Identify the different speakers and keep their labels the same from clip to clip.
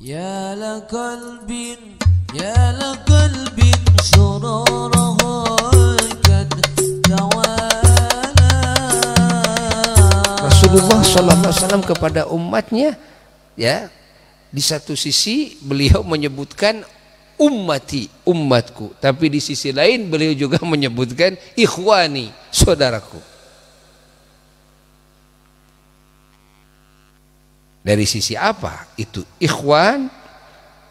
Speaker 1: Ya ya Rasulullah SAW kepada umatnya ya di satu sisi beliau menyebutkan ummati umatku, tapi di sisi lain beliau juga menyebutkan ikhwani saudaraku Dari sisi apa? Itu ikhwan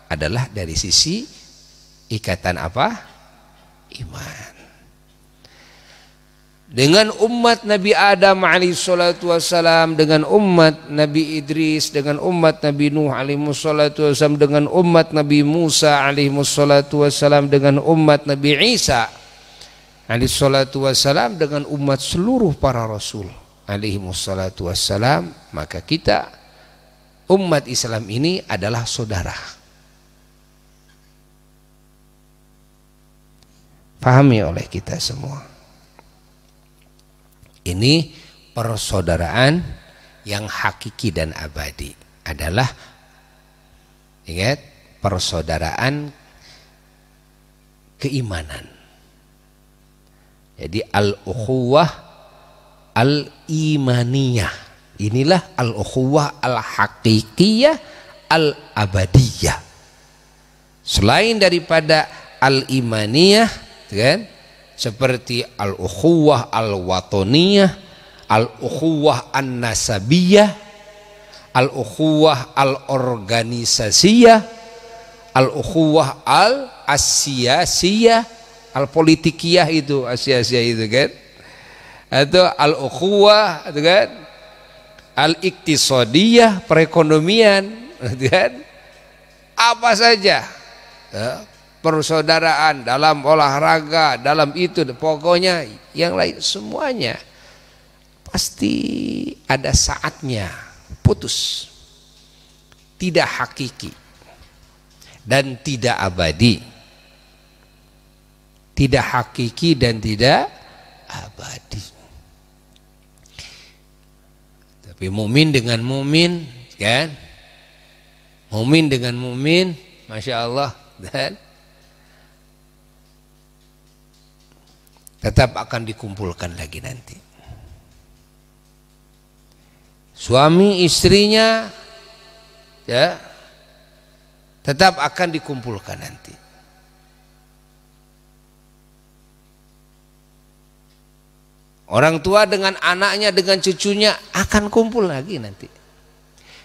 Speaker 1: adalah dari sisi ikatan apa? Iman. Dengan umat Nabi Adam alaihissalatu wassalam, dengan umat Nabi Idris, dengan umat Nabi Nuh alaihissalatu wassalam, dengan umat Nabi Musa alaihissalatu wassalam, dengan umat Nabi Isa alaihissalatu wassalam, dengan umat seluruh para rasul alaihissalatu wassalam, maka kita umat Islam ini adalah saudara. Pahami oleh kita semua. Ini persaudaraan yang hakiki dan abadi adalah ingat persaudaraan keimanan. Jadi al-ukhuwah al-imaniyah Inilah al-ukhuwah al-haqiqiyah al-abadiyah. Selain daripada al-imaniyah, kan? Seperti al-ukhuwah al-watoniyah, al-ukhuwah an-nasabiyah, al-ukhuwah al-organisasiyah, al-ukhuwah al-asiyasiyah, al-politikiyah itu, asiyasiyah itu kan? Atau al-ukhuwah, itu kan? al-iktisodiyah perekonomian kan? apa saja ya, persaudaraan dalam olahraga dalam itu pokoknya yang lain semuanya pasti ada saatnya putus tidak hakiki dan tidak abadi tidak hakiki dan tidak abadi tapi mumin dengan mumin kan mumin dengan mumin masya Allah dan tetap akan dikumpulkan lagi nanti suami istrinya ya tetap akan dikumpulkan nanti Orang tua dengan anaknya, dengan cucunya akan kumpul lagi nanti.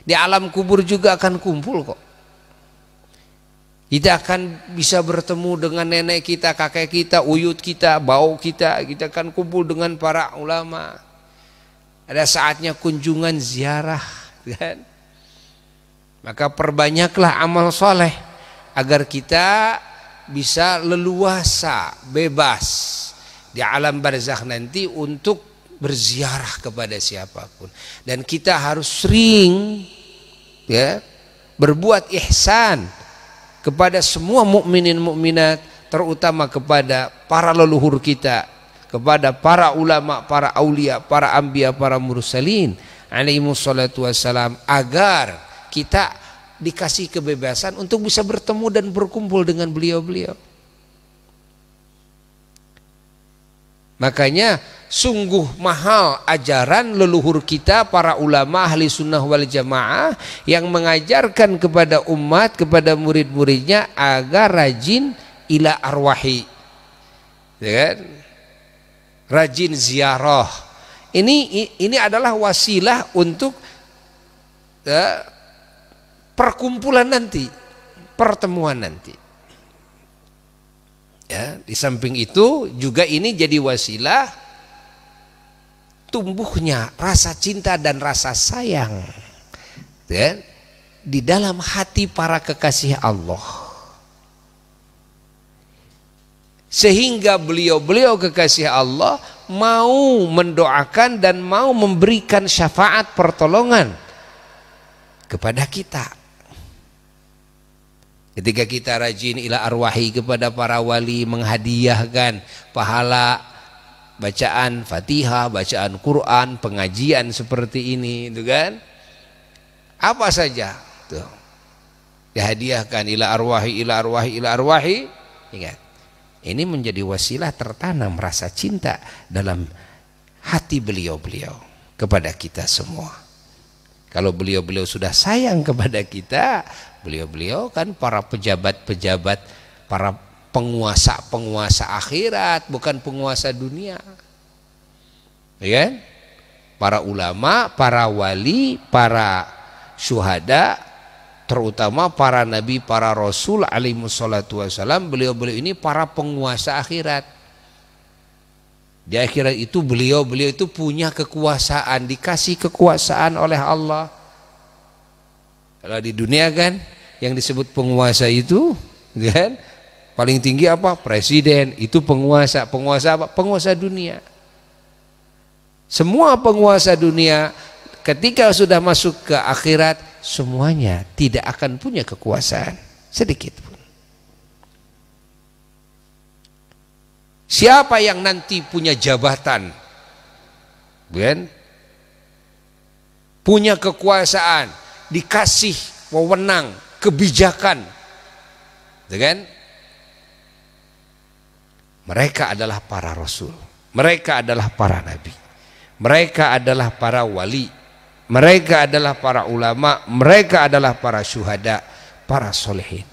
Speaker 1: Di alam kubur juga akan kumpul kok. Kita akan bisa bertemu dengan nenek kita, kakek kita, uyut kita, bau kita. Kita akan kumpul dengan para ulama. Ada saatnya kunjungan ziarah. Kan? Maka perbanyaklah amal soleh agar kita bisa leluasa, bebas di alam barzakh nanti untuk berziarah kepada siapapun dan kita harus sering ya berbuat ihsan kepada semua mukminin mukminat terutama kepada para leluhur kita kepada para ulama, para aulia, para ambia, para mursalin alaihi wassalatu wassalam agar kita dikasih kebebasan untuk bisa bertemu dan berkumpul dengan beliau-beliau. Makanya sungguh mahal ajaran leluhur kita para ulama ahli sunnah wal jamaah yang mengajarkan kepada umat, kepada murid-muridnya agar rajin ila arwahi. Ya kan? Rajin ziarah. Ini ini adalah wasilah untuk ya, perkumpulan nanti, pertemuan nanti. Ya, di samping itu juga ini jadi wasilah tumbuhnya rasa cinta dan rasa sayang ya, di dalam hati para kekasih Allah. Sehingga beliau-beliau kekasih Allah mau mendoakan dan mau memberikan syafaat pertolongan kepada kita Ketika kita rajin ila arwahi kepada para wali menghadiahkan pahala bacaan Fatihah, bacaan Quran, pengajian seperti ini, itu kan? Apa saja tuh. Dihadiahkan ila arwahi ila arwahi ila arwahi. Ingat. Ini menjadi wasilah tertanam rasa cinta dalam hati beliau-beliau kepada kita semua. Kalau beliau-beliau sudah sayang kepada kita, Beliau-beliau kan para pejabat-pejabat, para penguasa-penguasa akhirat, bukan penguasa dunia. Ya kan? Para ulama, para wali, para syuhada, terutama para nabi, para rasul alaihi wassalatu wassalam, beliau-beliau ini para penguasa akhirat. Di akhirat itu beliau-beliau itu punya kekuasaan, dikasih kekuasaan oleh Allah. Kalau di dunia kan yang disebut penguasa itu kan paling tinggi apa presiden itu penguasa penguasa apa penguasa dunia semua penguasa dunia ketika sudah masuk ke akhirat semuanya tidak akan punya kekuasaan sedikit pun siapa yang nanti punya jabatan kan punya kekuasaan dikasih wewenang kebijakan. Dengan gitu mereka adalah para rasul. Mereka adalah para nabi. Mereka adalah para wali. Mereka adalah para ulama, mereka adalah para syuhada, para solehin.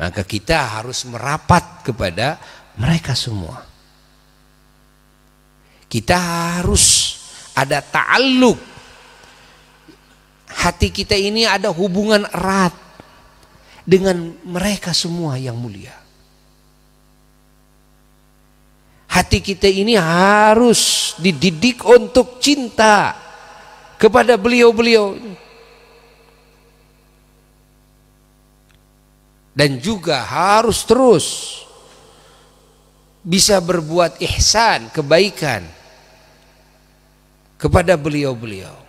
Speaker 1: Maka kita harus merapat kepada mereka semua. Kita harus ada ta'aluk hati kita ini ada hubungan erat dengan mereka semua yang mulia. Hati kita ini harus dididik untuk cinta kepada beliau-beliau. Dan juga harus terus bisa berbuat ihsan, kebaikan kepada beliau-beliau.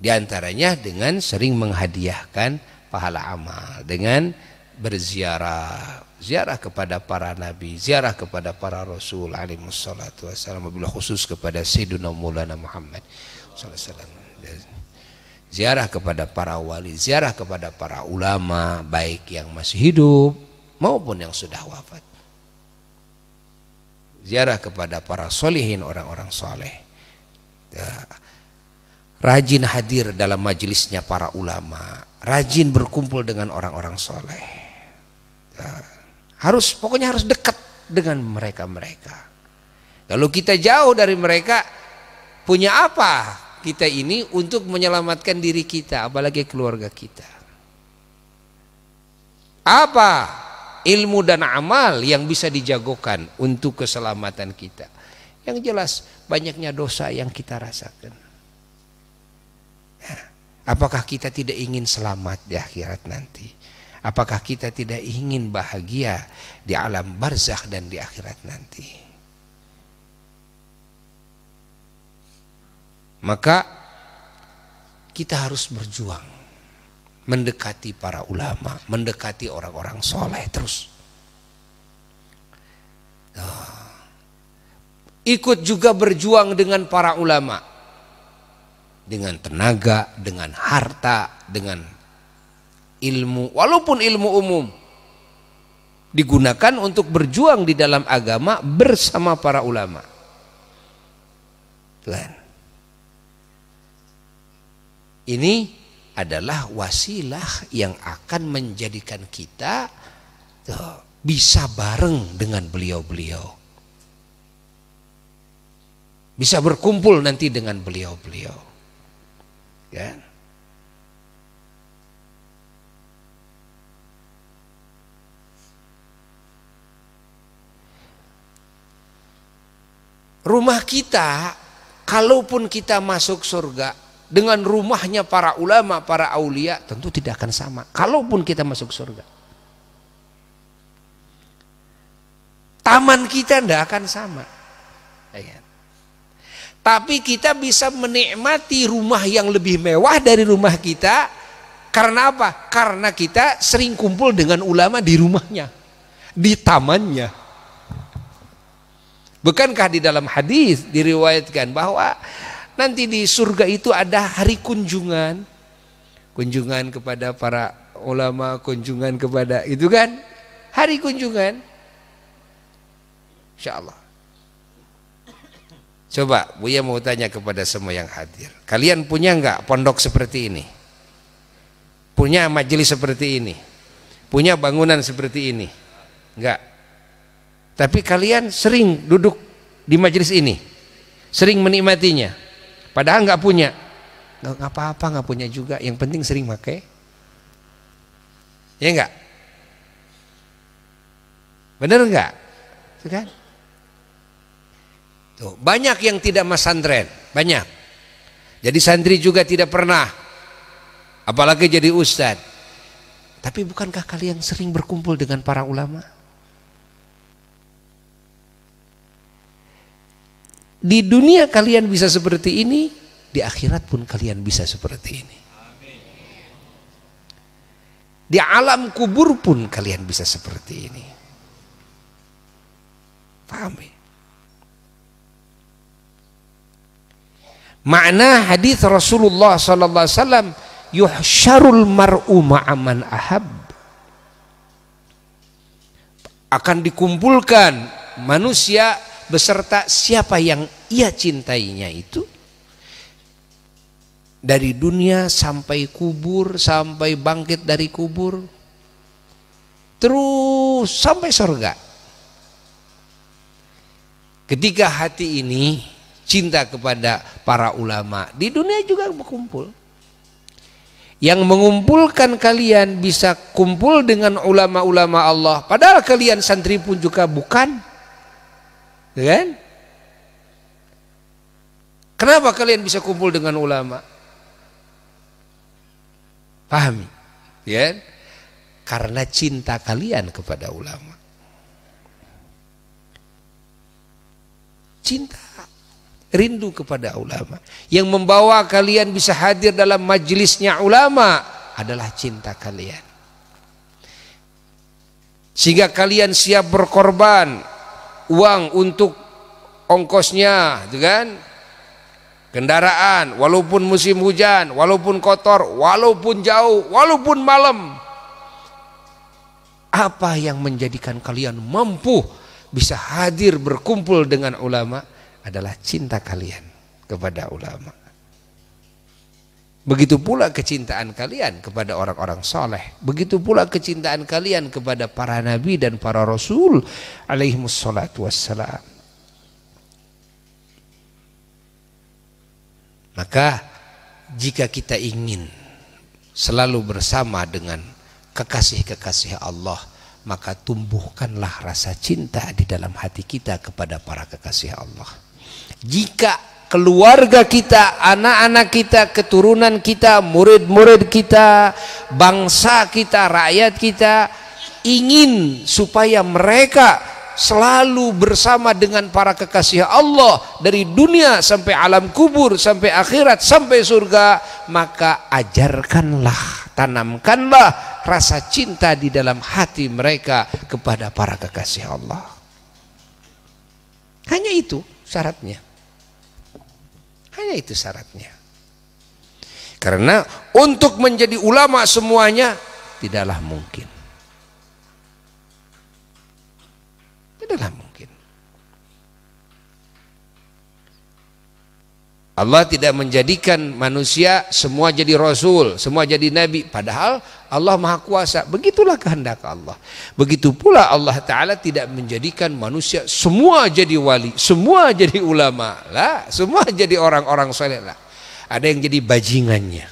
Speaker 1: diantaranya dengan sering menghadiahkan pahala amal, dengan berziarah, ziarah kepada para nabi, ziarah kepada para rasul alaihi wassalam bila khusus kepada sayyiduna Maulana Muhammad sallallahu Ziarah kepada para wali, ziarah kepada para ulama baik yang masih hidup maupun yang sudah wafat. Ziarah kepada para solihin orang-orang soleh. Ya rajin hadir dalam majelisnya para ulama, rajin berkumpul dengan orang-orang soleh. Ya. Harus pokoknya harus dekat dengan mereka-mereka. Kalau kita jauh dari mereka, punya apa kita ini untuk menyelamatkan diri kita, apalagi keluarga kita? Apa ilmu dan amal yang bisa dijagokan untuk keselamatan kita? Yang jelas banyaknya dosa yang kita rasakan. Apakah kita tidak ingin selamat di akhirat nanti? Apakah kita tidak ingin bahagia di alam barzakh dan di akhirat nanti? Maka kita harus berjuang mendekati para ulama, mendekati orang-orang soleh terus. Ah. Ikut juga berjuang dengan para ulama dengan tenaga, dengan harta, dengan ilmu, walaupun ilmu umum digunakan untuk berjuang di dalam agama bersama para ulama. Tuhan. Ini adalah wasilah yang akan menjadikan kita bisa bareng dengan beliau-beliau. Bisa berkumpul nanti dengan beliau-beliau. Ya. Rumah kita, kalaupun kita masuk surga dengan rumahnya para ulama, para aulia, tentu tidak akan sama. Kalaupun kita masuk surga, taman kita tidak akan sama. Ya. Kan? Tapi kita bisa menikmati rumah yang lebih mewah dari rumah kita karena apa? Karena kita sering kumpul dengan ulama di rumahnya, di tamannya. Bukankah di dalam hadis diriwayatkan bahwa nanti di surga itu ada hari kunjungan. Kunjungan kepada para ulama, kunjungan kepada itu kan hari kunjungan. Insya Coba Buya mau tanya kepada semua yang hadir. Kalian punya enggak pondok seperti ini? Punya majelis seperti ini? Punya bangunan seperti ini? Enggak. Tapi kalian sering duduk di majelis ini? Sering menikmatinya? Padahal enggak punya. Enggak apa-apa enggak punya juga. Yang penting sering pakai. Ya enggak? Benar enggak? Kan? Tuh, gitu. banyak yang tidak masantren, banyak. Jadi santri juga tidak pernah apalagi jadi ustadz. Tapi bukankah kalian sering berkumpul dengan para ulama? Di dunia kalian bisa seperti ini, di akhirat pun kalian bisa seperti ini. Di alam kubur pun kalian bisa seperti ini. Paham ya? Makna hadis Rasulullah sallallahu alaihi wasallam yuhsyarul mar'u ma'aman ahab akan dikumpulkan manusia beserta siapa yang ia cintainya itu dari dunia sampai kubur sampai bangkit dari kubur terus sampai surga ketika hati ini cinta kepada para ulama. Di dunia juga berkumpul. Yang mengumpulkan kalian bisa kumpul dengan ulama-ulama Allah. Padahal kalian santri pun juga bukan. Kan? Kenapa kalian bisa kumpul dengan ulama? Pahami? Ya? Karena cinta kalian kepada ulama. Cinta rindu kepada ulama. Yang membawa kalian bisa hadir dalam majelisnya ulama adalah cinta kalian. Sehingga kalian siap berkorban uang untuk ongkosnya, gitu kan? Kendaraan, walaupun musim hujan, walaupun kotor, walaupun jauh, walaupun malam. Apa yang menjadikan kalian mampu bisa hadir berkumpul dengan ulama? adalah cinta kalian kepada ulama. Begitu pula kecintaan kalian kepada orang-orang soleh. Begitu pula kecintaan kalian kepada para nabi dan para rasul alaihimus wassalam. Maka jika kita ingin selalu bersama dengan kekasih-kekasih Allah, maka tumbuhkanlah rasa cinta di dalam hati kita kepada para kekasih Allah. Jika keluarga kita, anak-anak kita, keturunan kita, murid-murid kita, bangsa kita, rakyat kita ingin supaya mereka selalu bersama dengan para kekasih Allah dari dunia sampai alam kubur sampai akhirat sampai surga maka ajarkanlah tanamkanlah rasa cinta di dalam hati mereka kepada para kekasih Allah hanya itu syaratnya hanya itu syaratnya. Karena untuk menjadi ulama semuanya tidaklah mungkin. Tidaklah mungkin. Allah tidak menjadikan manusia semua jadi rasul, semua jadi nabi. Padahal Allah Maha Kuasa. Begitulah kehendak Allah. Begitu pula Allah Ta'ala tidak menjadikan manusia semua jadi wali, semua jadi ulama. Lah, semua jadi orang-orang soleh. Lah. Ada yang jadi bajingannya.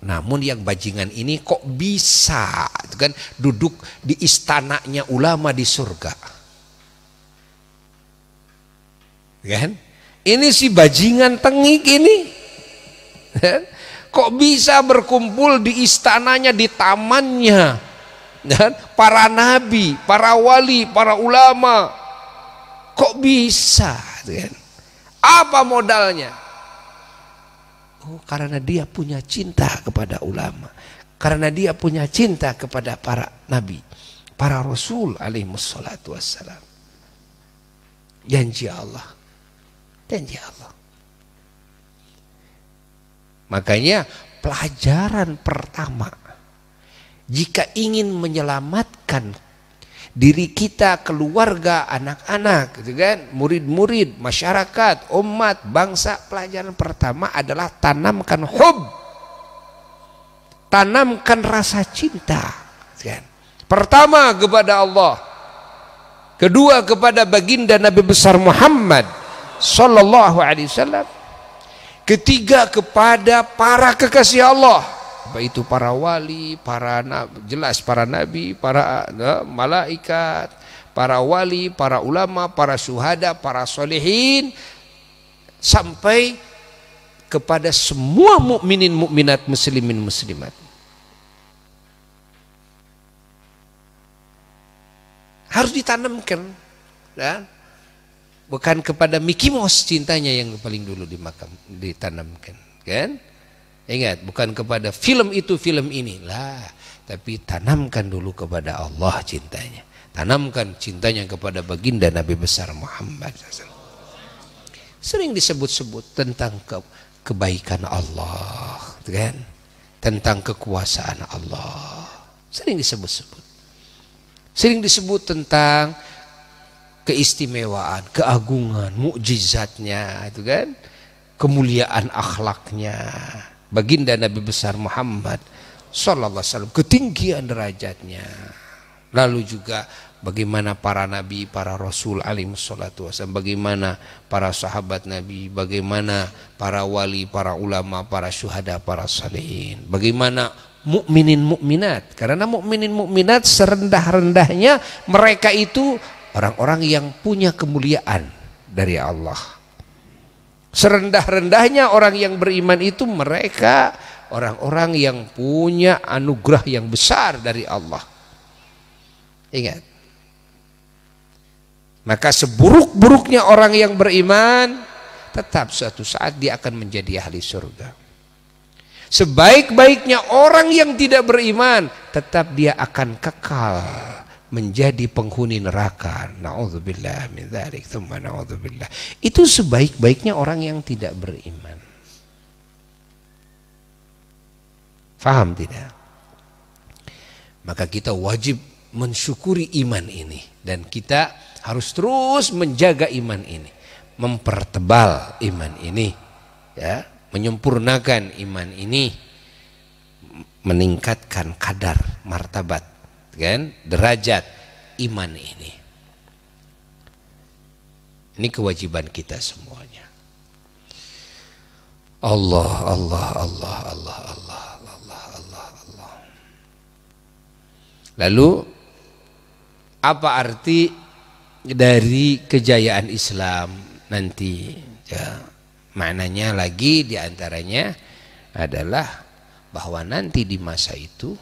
Speaker 1: Namun yang bajingan ini kok bisa kan duduk di istananya ulama di surga. Kan? Ini si bajingan tengik ini kok bisa berkumpul di istananya, di tamannya. Dan para nabi, para wali, para ulama. Kok bisa? Apa modalnya? Oh, karena dia punya cinta kepada ulama. Karena dia punya cinta kepada para nabi, para rasul alaihi wassalam. Janji Allah ya Allah. Makanya pelajaran pertama jika ingin menyelamatkan diri kita, keluarga, anak-anak, gitu kan, murid-murid, masyarakat, umat, bangsa, pelajaran pertama adalah tanamkan hub. Tanamkan rasa cinta, gitu kan. Pertama kepada Allah. Kedua kepada baginda Nabi besar Muhammad sallallahu alaihi wasallam ketiga kepada para kekasih Allah apa itu para wali para jelas para nabi para eh, malaikat para wali para ulama para syuhada para solehin sampai kepada semua mukminin mukminat muslimin muslimat harus ditanamkan ya bukan kepada Mickey Mouse cintanya yang paling dulu dimakam ditanamkan kan ingat bukan kepada film itu film inilah tapi tanamkan dulu kepada Allah cintanya tanamkan cintanya kepada baginda Nabi besar Muhammad sering disebut-sebut tentang ke kebaikan Allah gitu kan tentang kekuasaan Allah sering disebut-sebut sering disebut tentang keistimewaan, keagungan, mukjizatnya, itu kan? Kemuliaan akhlaknya. Baginda Nabi besar Muhammad sallallahu alaihi wasallam, ketinggian derajatnya. Lalu juga bagaimana para nabi, para rasul alim salatu wasallam, bagaimana para sahabat nabi, bagaimana para wali, para ulama, para syuhada, para salihin, bagaimana mukminin mukminat karena mukminin mukminat serendah-rendahnya mereka itu Orang-orang yang punya kemuliaan dari Allah. Serendah-rendahnya orang yang beriman itu mereka orang-orang yang punya anugerah yang besar dari Allah. Ingat. Maka seburuk-buruknya orang yang beriman tetap suatu saat dia akan menjadi ahli surga. Sebaik-baiknya orang yang tidak beriman tetap dia akan kekal menjadi penghuni neraka. Nauzubillah min dzalik, tsumma nauzubillah. Itu sebaik-baiknya orang yang tidak beriman. Faham tidak? Maka kita wajib mensyukuri iman ini dan kita harus terus menjaga iman ini, mempertebal iman ini, ya, menyempurnakan iman ini, meningkatkan kadar martabat kan derajat iman ini ini kewajiban kita semuanya Allah Allah Allah Allah Allah Allah Allah Allah lalu apa arti dari kejayaan Islam nanti ya, maknanya lagi diantaranya adalah bahwa nanti di masa itu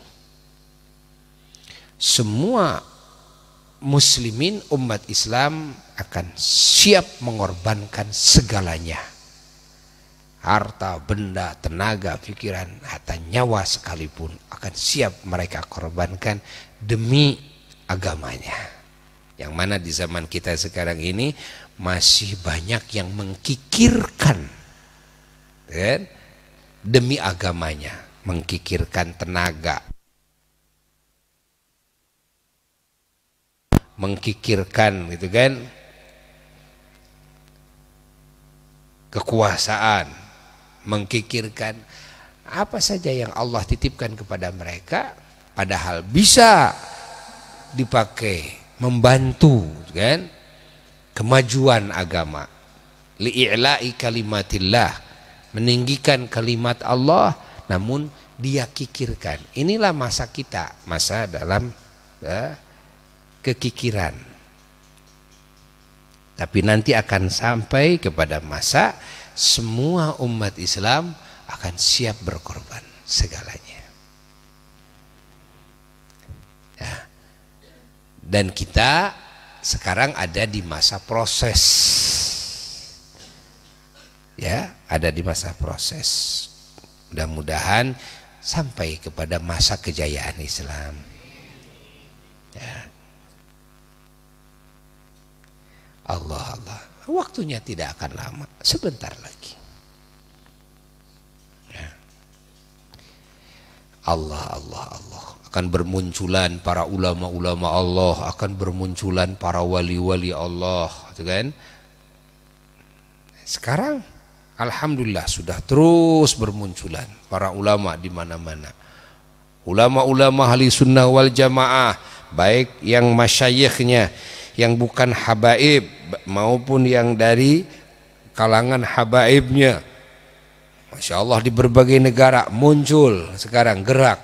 Speaker 1: semua muslimin umat Islam akan siap mengorbankan segalanya. Harta, benda, tenaga, pikiran, atau nyawa sekalipun akan siap mereka korbankan demi agamanya. Yang mana di zaman kita sekarang ini masih banyak yang mengkikirkan kan? demi agamanya, mengkikirkan tenaga, mengkikirkan gitu kan kekuasaan mengkikirkan apa saja yang Allah titipkan kepada mereka padahal bisa dipakai membantu gitu kan kemajuan agama li'i'la'i kalimatillah meninggikan kalimat Allah namun dia kikirkan inilah masa kita masa dalam ya, kekikiran. Tapi nanti akan sampai kepada masa semua umat Islam akan siap berkorban segalanya. Ya. Dan kita sekarang ada di masa proses. Ya, ada di masa proses. Mudah-mudahan sampai kepada masa kejayaan Islam. Ya. Allah Allah. Waktunya tidak akan lama, sebentar lagi. Ya. Allah Allah Allah akan bermunculan para ulama-ulama Allah, akan bermunculan para wali-wali Allah, gitu kan? Sekarang alhamdulillah sudah terus bermunculan para ulama di mana-mana. Ulama-ulama ahli sunnah wal jamaah, baik yang masyayikhnya, yang bukan habaib, maupun yang dari kalangan habaibnya. Masya Allah di berbagai negara muncul sekarang gerak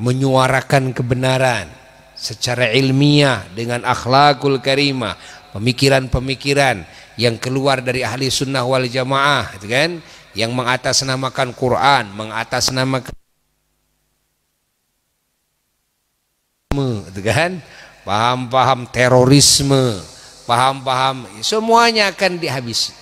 Speaker 1: menyuarakan kebenaran secara ilmiah dengan akhlakul karimah pemikiran-pemikiran yang keluar dari ahli sunnah wal jamaah gitu kan yang mengatasnamakan Quran mengatasnamakan gitu kan paham-paham terorisme paham-paham semuanya akan dihabisi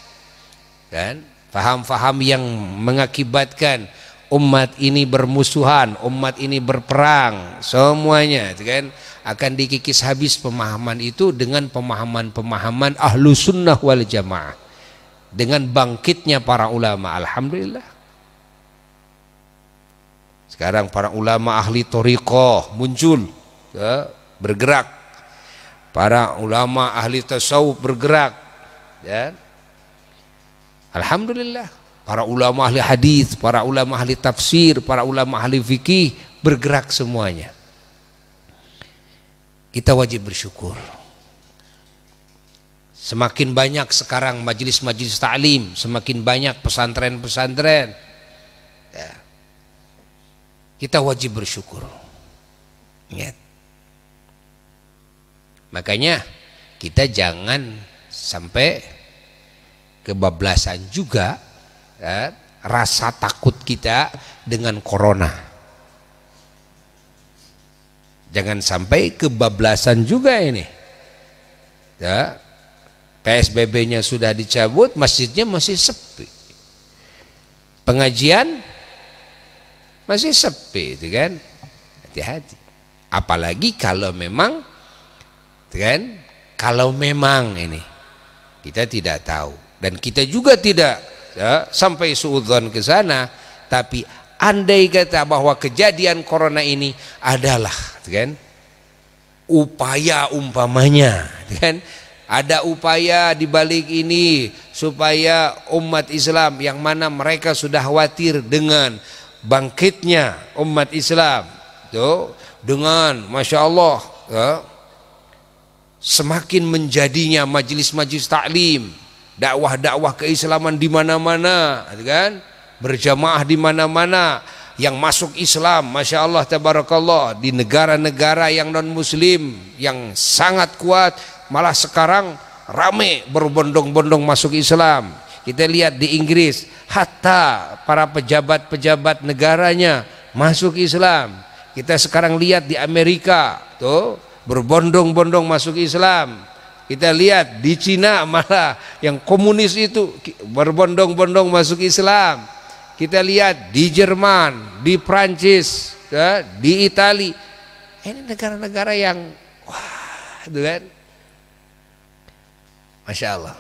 Speaker 1: dan paham-paham yang mengakibatkan umat ini bermusuhan umat ini berperang semuanya kan akan dikikis habis pemahaman itu dengan pemahaman-pemahaman ahlu sunnah wal jamaah dengan bangkitnya para ulama Alhamdulillah sekarang para ulama ahli torikoh muncul ya, bergerak para ulama ahli tasawuf bergerak ya alhamdulillah para ulama ahli hadis para ulama ahli tafsir para ulama ahli fikih bergerak semuanya kita wajib bersyukur semakin banyak sekarang majelis-majelis taklim semakin banyak pesantren-pesantren ya. kita wajib bersyukur ya. Makanya kita jangan sampai kebablasan juga ya, rasa takut kita dengan corona. Jangan sampai kebablasan juga ini. Ya, PSBB-nya sudah dicabut, masjidnya masih sepi. Pengajian masih sepi, itu kan? Hati-hati. Apalagi kalau memang kan kalau memang ini kita tidak tahu dan kita juga tidak ya, sampai suudzon ke sana tapi andai kata bahwa kejadian corona ini adalah kan upaya umpamanya kan ada upaya di balik ini supaya umat Islam yang mana mereka sudah khawatir dengan bangkitnya umat Islam tuh dengan masya Allah ya, semakin menjadinya majelis-majelis taklim, dakwah-dakwah keislaman di mana-mana, gitu kan? Berjamaah di mana-mana, yang masuk Islam, masya Allah, tabarakallah di negara-negara yang non Muslim yang sangat kuat, malah sekarang rame berbondong-bondong masuk Islam. Kita lihat di Inggris, hatta para pejabat-pejabat negaranya masuk Islam. Kita sekarang lihat di Amerika, tuh berbondong-bondong masuk Islam. Kita lihat di Cina malah yang komunis itu berbondong-bondong masuk Islam. Kita lihat di Jerman, di Prancis, ya, di Itali. Ini negara-negara yang wah, itu kan? Masya Allah.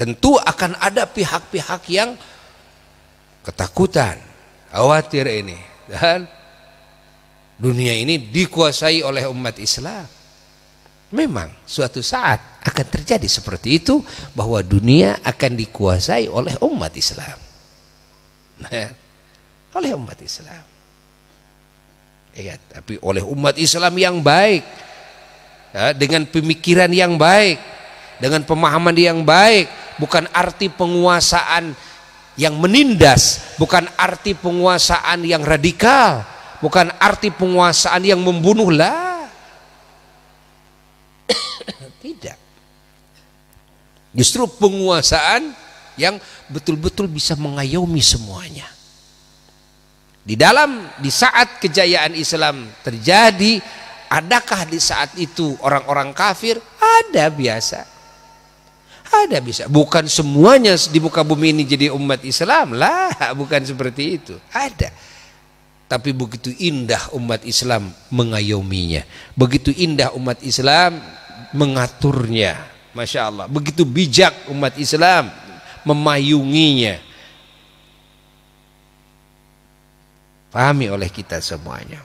Speaker 1: Tentu akan ada pihak-pihak yang ketakutan, khawatir ini. Dan dunia ini dikuasai oleh umat Islam. Memang suatu saat akan terjadi seperti itu bahwa dunia akan dikuasai oleh umat Islam. Nah, oleh umat Islam. Ya, tapi oleh umat Islam yang baik, ya, dengan pemikiran yang baik, dengan pemahaman yang baik, bukan arti penguasaan yang menindas, bukan arti penguasaan yang radikal, bukan arti penguasaan yang membunuhlah, tidak justru penguasaan yang betul-betul bisa mengayomi semuanya di dalam di saat kejayaan Islam terjadi adakah di saat itu orang-orang kafir ada biasa ada bisa bukan semuanya di muka bumi ini jadi umat Islam lah bukan seperti itu ada tapi begitu indah umat Islam mengayominya begitu indah umat Islam mengaturnya Masya Allah begitu bijak umat Islam memayunginya pahami oleh kita semuanya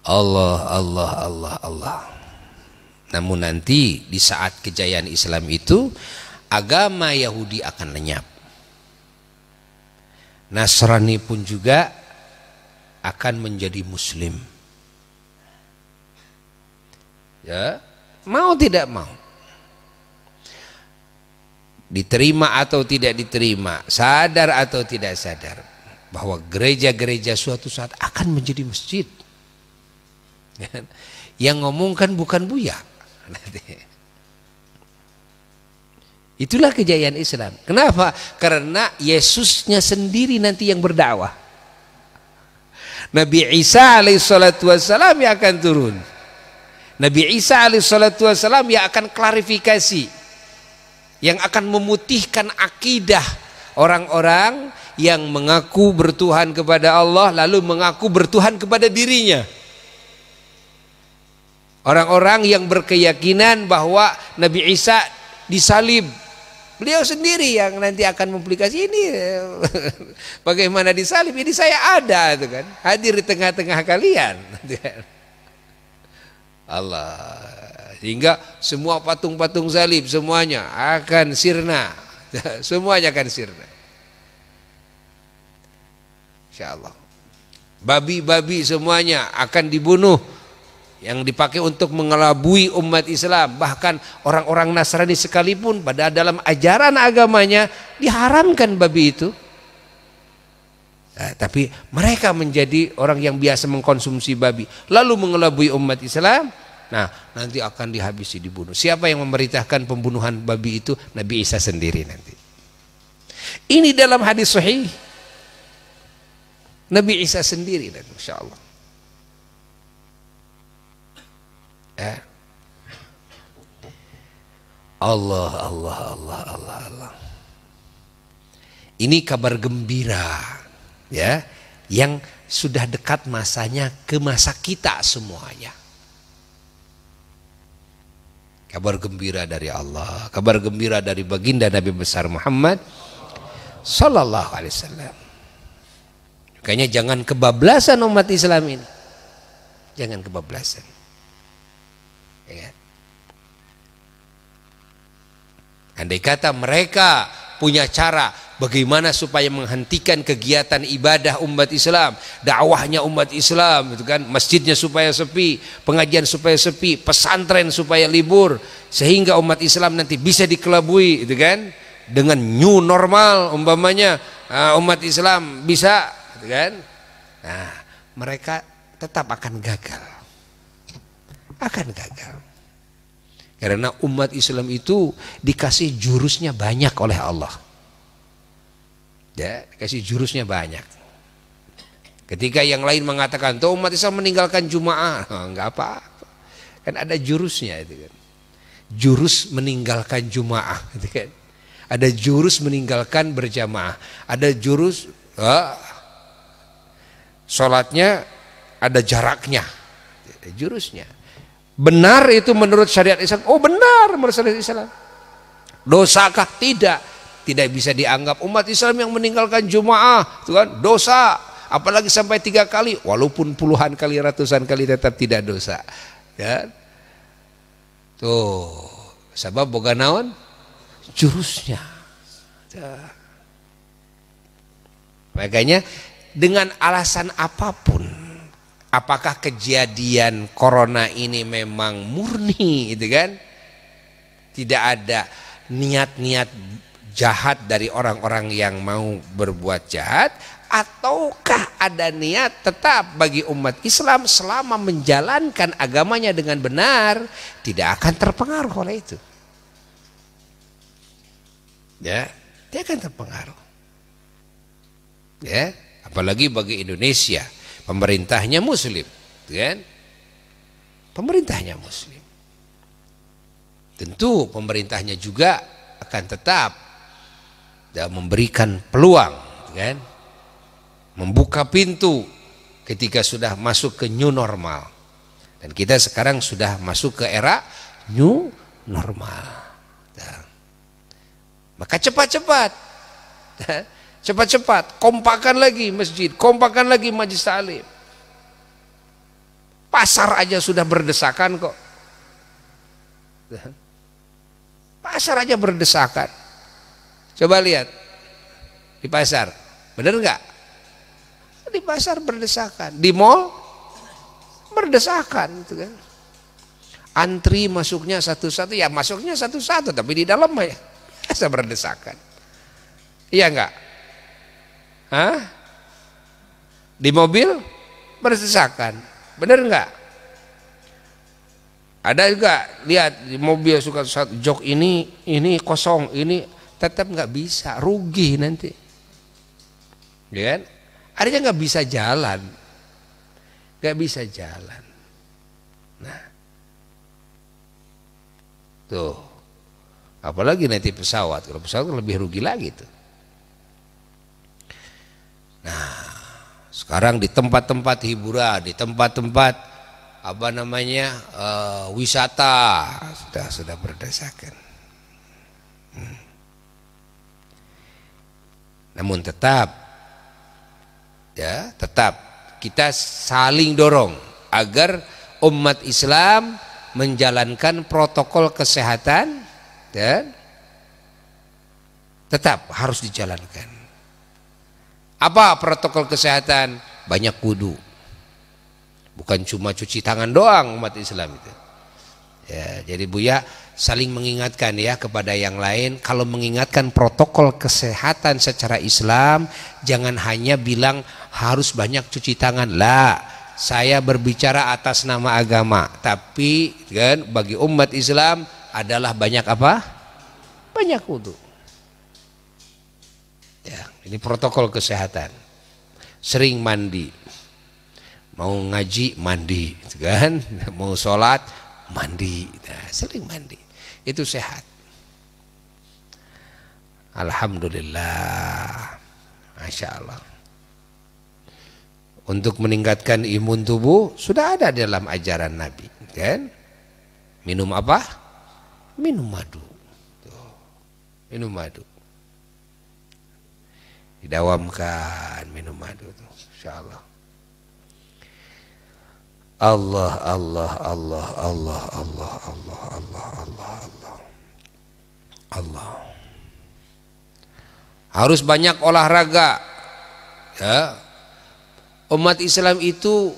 Speaker 1: Allah Allah Allah Allah namun nanti di saat kejayaan Islam itu agama Yahudi akan lenyap Nasrani pun juga akan menjadi muslim. Ya, mau tidak mau. Diterima atau tidak diterima, sadar atau tidak sadar bahwa gereja-gereja suatu saat akan menjadi masjid. Yang ngomongkan bukan Buya. Itulah kejayaan Islam. Kenapa? Karena Yesusnya sendiri nanti yang berdakwah. Nabi Isa alaihissalatu wassalam yang akan turun. Nabi Isa alaihissalatu wassalam yang akan klarifikasi. Yang akan memutihkan akidah orang-orang yang mengaku bertuhan kepada Allah lalu mengaku bertuhan kepada dirinya. Orang-orang yang berkeyakinan bahwa Nabi Isa disalib Beliau sendiri yang nanti akan mempublikasi ini eh, bagaimana disalib ini saya ada itu kan hadir di tengah-tengah kalian. Kan. Allah hingga semua patung-patung salib semuanya akan sirna semuanya akan sirna. Insya Allah babi-babi semuanya akan dibunuh yang dipakai untuk mengelabui umat Islam bahkan orang-orang Nasrani sekalipun pada dalam ajaran agamanya diharamkan babi itu nah, tapi mereka menjadi orang yang biasa mengkonsumsi babi lalu mengelabui umat Islam nah nanti akan dihabisi dibunuh siapa yang memerintahkan pembunuhan babi itu Nabi Isa sendiri nanti ini dalam hadis sahih Nabi Isa sendiri dan Masya Allah Eh? Allah, Allah, Allah, Allah, Allah. Ini kabar gembira ya yang sudah dekat masanya ke masa kita semuanya. Kabar gembira dari Allah, kabar gembira dari baginda Nabi besar Muhammad sallallahu alaihi wasallam. Kayaknya jangan kebablasan umat Islam ini. Jangan kebablasan. Andai kata mereka punya cara bagaimana supaya menghentikan kegiatan ibadah umat Islam, dakwahnya umat Islam, itu kan, masjidnya supaya sepi, pengajian supaya sepi, pesantren supaya libur, sehingga umat Islam nanti bisa dikelabui, itu kan, dengan new normal umpamanya ah, umat Islam bisa, itu kan, nah mereka tetap akan gagal, akan gagal. Karena umat Islam itu dikasih jurusnya banyak oleh Allah. Ya, dikasih jurusnya banyak. Ketika yang lain mengatakan, tuh umat Islam meninggalkan Jumaah, nah, nggak apa-apa. Kan ada jurusnya itu kan. Jurus meninggalkan Jumaah, gitu kan. Ada jurus meninggalkan berjamaah, ada jurus ah, sholatnya ada jaraknya, jurusnya. Benar itu menurut syariat Islam? Oh benar menurut syariat Islam. Dosakah? Tidak. Tidak bisa dianggap umat Islam yang meninggalkan Jumaah, itu kan dosa. Apalagi sampai tiga kali, walaupun puluhan kali, ratusan kali tetap tidak dosa. Ya. Tuh, sebab boga naon? Jurusnya. Ya. Makanya dengan alasan apapun apakah kejadian corona ini memang murni gitu kan tidak ada niat-niat jahat dari orang-orang yang mau berbuat jahat ataukah ada niat tetap bagi umat Islam selama menjalankan agamanya dengan benar tidak akan terpengaruh oleh itu ya dia akan terpengaruh ya apalagi bagi Indonesia pemerintahnya muslim gitu kan pemerintahnya muslim tentu pemerintahnya juga akan tetap memberikan peluang gitu kan membuka pintu ketika sudah masuk ke new normal dan kita sekarang sudah masuk ke era new normal nah, maka cepat-cepat Cepat-cepat, kompakan lagi masjid, kompakan lagi majlis salim. Pasar aja sudah berdesakan kok. Pasar aja berdesakan. Coba lihat di pasar, bener nggak? Di pasar berdesakan, di mall berdesakan, itu kan? Antri masuknya satu-satu, ya masuknya satu-satu, tapi di dalam ya biasa berdesakan. Iya nggak? Hah? Di mobil bersesakan. benar nggak? Ada juga lihat di mobil suka satu jok ini ini kosong ini tetap nggak bisa rugi nanti, ya kan? Artinya nggak bisa jalan, nggak bisa jalan. Nah, tuh, apalagi nanti pesawat kalau pesawat kan lebih rugi lagi tuh. Nah, sekarang di tempat-tempat hiburan, di tempat-tempat apa namanya uh, wisata sudah sudah berdesakan. Hmm. Namun tetap, ya tetap kita saling dorong agar umat Islam menjalankan protokol kesehatan dan tetap harus dijalankan. Apa protokol kesehatan? Banyak kudu. Bukan cuma cuci tangan doang umat Islam itu. Ya, jadi Buya saling mengingatkan ya kepada yang lain kalau mengingatkan protokol kesehatan secara Islam jangan hanya bilang harus banyak cuci tangan lah saya berbicara atas nama agama tapi kan bagi umat Islam adalah banyak apa banyak kudu Ya, ini protokol kesehatan. Sering mandi. Mau ngaji mandi, gitu kan? Mau sholat mandi. Nah, sering mandi. Itu sehat. Alhamdulillah. Masya Allah. Untuk meningkatkan imun tubuh sudah ada dalam ajaran Nabi, kan? Minum apa? Minum madu. Minum madu didawamkan minum madu itu insyaallah Allah Allah Allah Allah Allah Allah Allah Allah Allah Allah harus banyak olahraga ya umat Islam itu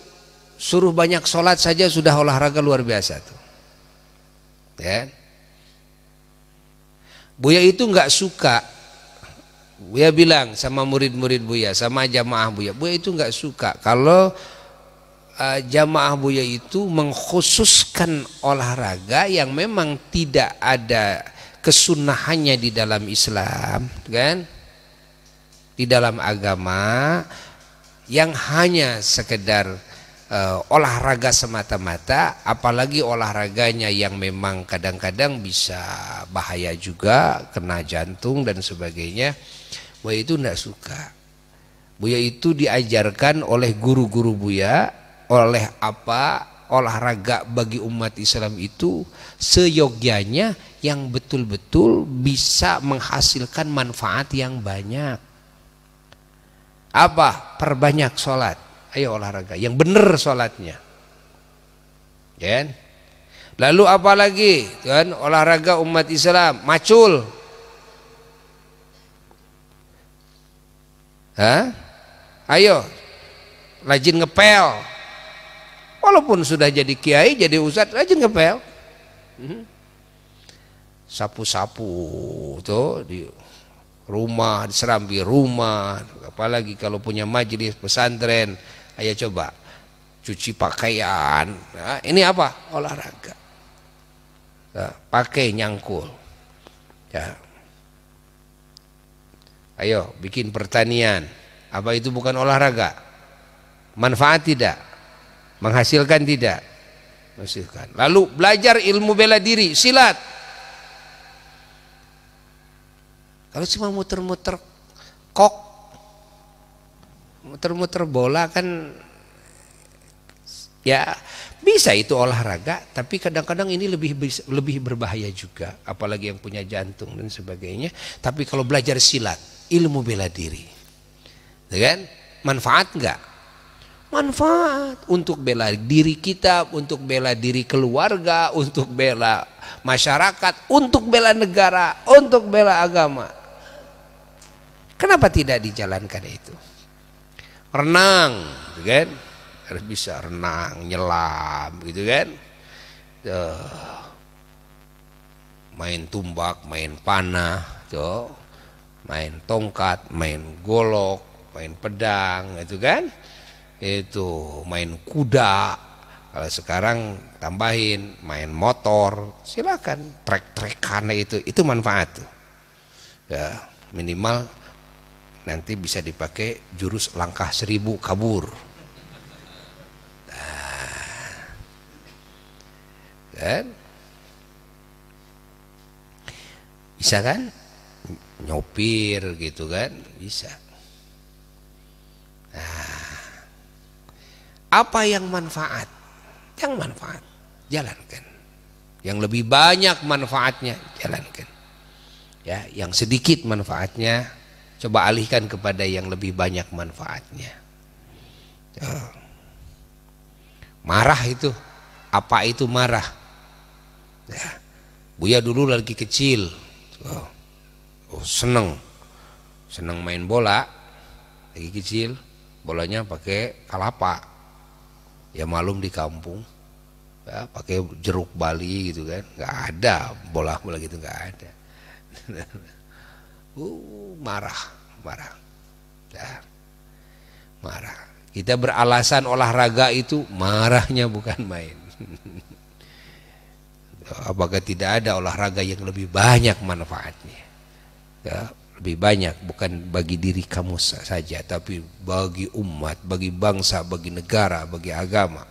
Speaker 1: suruh banyak sholat saja sudah olahraga luar biasa tuh ya Buya itu nggak suka Buya bilang sama murid-murid Buya, sama jamaah Buya, Buya itu nggak suka kalau uh, jamaah Buya itu mengkhususkan olahraga yang memang tidak ada kesunahannya di dalam Islam, kan? Di dalam agama yang hanya sekedar uh, olahraga semata-mata apalagi olahraganya yang memang kadang-kadang bisa bahaya juga kena jantung dan sebagainya Buya itu tidak suka Buya itu diajarkan oleh guru-guru Buya oleh apa olahraga bagi umat Islam itu seyogyanya yang betul-betul bisa menghasilkan manfaat yang banyak apa perbanyak sholat ayo olahraga yang benar sholatnya kan lalu apa lagi kan olahraga umat Islam macul Hah? ayo rajin ngepel walaupun sudah jadi kiai jadi ustadz rajin ngepel mhm. sapu-sapu tuh di rumah di serambi rumah apalagi kalau punya majelis pesantren Ayo coba cuci pakaian. Nah, ini apa? Olahraga. Nah, pakai nyangkul. Ya. Ayo bikin pertanian. Apa itu bukan olahraga? Manfaat tidak? Menghasilkan tidak? Menghasilkan. Lalu belajar ilmu bela diri, silat. Kalau cuma muter-muter kok muter-muter bola kan ya bisa itu olahraga, tapi kadang-kadang ini lebih lebih berbahaya juga, apalagi yang punya jantung dan sebagainya. Tapi kalau belajar silat, ilmu bela diri, ya kan? Manfaat nggak? Manfaat untuk bela diri kita, untuk bela diri keluarga, untuk bela masyarakat, untuk bela negara, untuk bela agama. Kenapa tidak dijalankan itu? renang gitu kan harus bisa renang nyelam gitu kan tuh. Eh, main tumbak main panah tuh gitu. main tongkat main golok main pedang gitu kan itu main kuda kalau sekarang tambahin main motor silakan trek trekan itu itu manfaat tuh ya minimal nanti bisa dipakai jurus langkah seribu kabur. Nah. Kan? Bisa kan? Nyopir gitu kan? Bisa. Nah. Apa yang manfaat? Yang manfaat, jalankan. Yang lebih banyak manfaatnya, jalankan. Ya, yang sedikit manfaatnya Coba alihkan kepada yang lebih banyak manfaatnya. Ya. Marah itu, apa itu marah? Ya. Buya dulu lagi kecil, oh. oh, seneng, seneng main bola, lagi kecil, bolanya pakai kelapa ya malum di kampung, ya, pakai jeruk Bali gitu kan, nggak ada bola bola gitu nggak ada. Uh, marah, marah. ya. marah. Kita beralasan olahraga itu marahnya bukan main. Apakah tidak ada olahraga yang lebih banyak manfaatnya? Ya, lebih banyak bukan bagi diri kamu saja tapi bagi umat, bagi bangsa, bagi negara, bagi agama.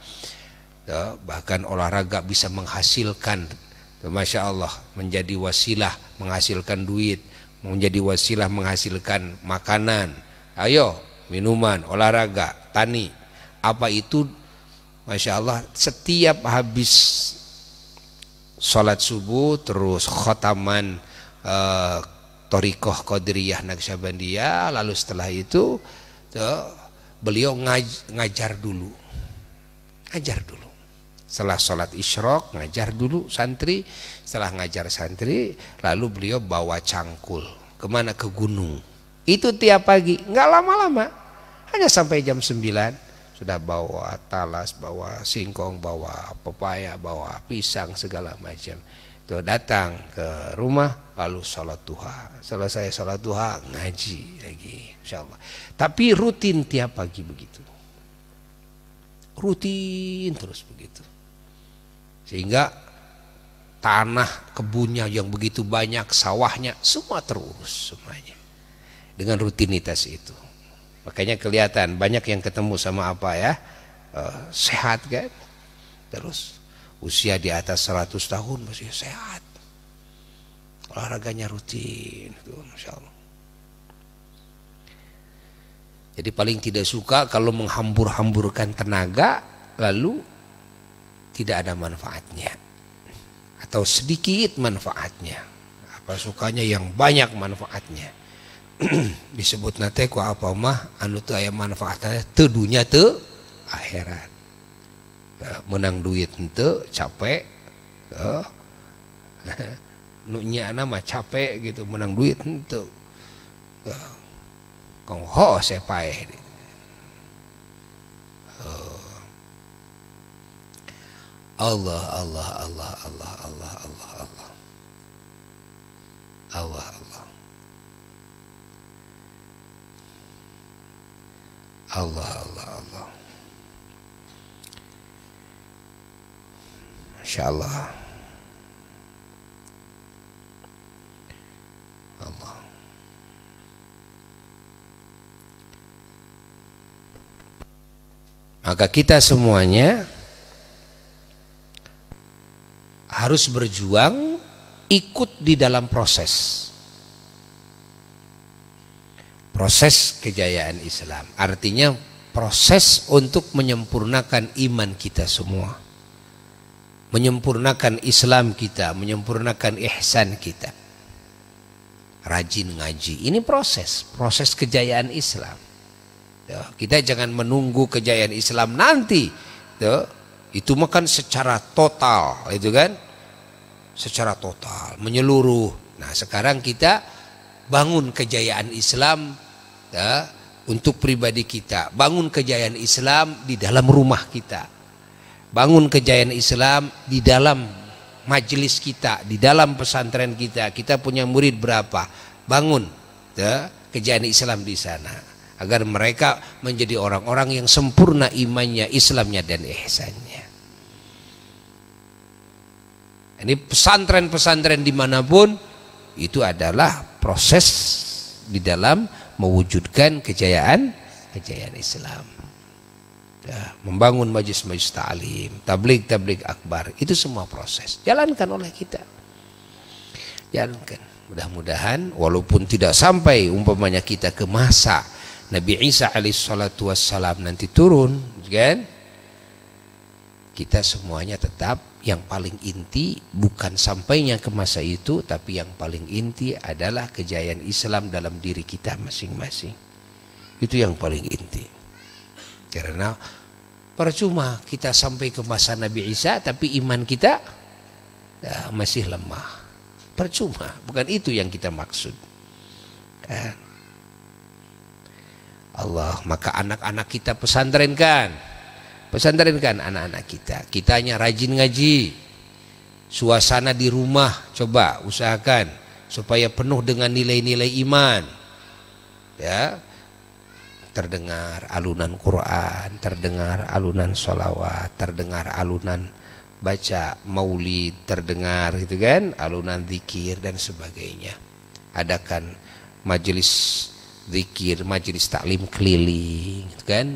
Speaker 1: Ya, bahkan olahraga bisa menghasilkan Masya Allah menjadi wasilah menghasilkan duit menjadi wasilah menghasilkan makanan ayo minuman olahraga tani apa itu Masya Allah setiap habis sholat subuh terus khotaman eh, torikoh qadiriyah naksabandiyah lalu setelah itu tuh, beliau ngaj, ngajar dulu ngajar dulu setelah sholat isyrok ngajar dulu santri setelah ngajar santri, lalu beliau bawa cangkul. Kemana? Ke gunung. Itu tiap pagi, nggak lama-lama. Hanya sampai jam 9. Sudah bawa talas, bawa singkong, bawa pepaya, bawa pisang, segala macam. itu datang ke rumah, lalu sholat duha. Selesai sholat duha, ngaji lagi. Insya Allah. Tapi rutin tiap pagi begitu. Rutin terus begitu. Sehingga tanah kebunnya yang begitu banyak, sawahnya, semua terurus semuanya. Dengan rutinitas itu. Makanya kelihatan banyak yang ketemu sama apa ya? Eh, sehat kan? Terus usia di atas 100 tahun masih sehat. Olahraganya rutin, itu Masya Allah. Jadi paling tidak suka kalau menghambur-hamburkan tenaga lalu tidak ada manfaatnya atau sedikit manfaatnya apa sukanya yang banyak manfaatnya disebut nate ku apa mah anu tu ayam manfaatnya tedunya dunya teu akhirat ya, menang duit tu capek oh. Ya. nunya nama capek gitu menang duit tu ya. kong ho sepae Allah, Allah, Allah, Allah, Allah, Allah, Allah. Allah, Allah. Allah, Allah, Allah. Masya Allah. Allah. Maka kita semuanya harus berjuang ikut di dalam proses. Proses kejayaan Islam. Artinya proses untuk menyempurnakan iman kita semua. Menyempurnakan Islam kita, menyempurnakan ihsan kita. Rajin ngaji. Ini proses, proses kejayaan Islam. kita jangan menunggu kejayaan Islam nanti. itu makan secara total, itu kan? secara total, menyeluruh. Nah, sekarang kita bangun kejayaan Islam ya, untuk pribadi kita, bangun kejayaan Islam di dalam rumah kita, bangun kejayaan Islam di dalam majelis kita, di dalam pesantren kita. Kita punya murid berapa? Bangun ya, kejayaan Islam di sana agar mereka menjadi orang-orang yang sempurna imannya, Islamnya dan ihsannya. Ini pesantren-pesantren dimanapun itu adalah proses di dalam mewujudkan kejayaan kejayaan Islam. Ya, membangun majlis-majlis ta'lim, tablik-tablik akbar, itu semua proses. Jalankan oleh kita. Jalankan. Mudah-mudahan walaupun tidak sampai umpamanya kita ke masa Nabi Isa alaihissalatu wassalam nanti turun, kan? kita semuanya tetap yang paling inti bukan sampainya ke masa itu tapi yang paling inti adalah kejayaan Islam dalam diri kita masing-masing itu yang paling inti karena percuma kita sampai ke masa Nabi Isa tapi iman kita nah, masih lemah percuma bukan itu yang kita maksud kan? Allah maka anak-anak kita pesantrenkan pesantrenkan anak-anak kita kitanya rajin ngaji suasana di rumah coba usahakan supaya penuh dengan nilai-nilai iman ya terdengar alunan Quran terdengar alunan sholawat terdengar alunan baca maulid terdengar gitu kan alunan zikir dan sebagainya adakan majelis zikir majelis taklim keliling gitu kan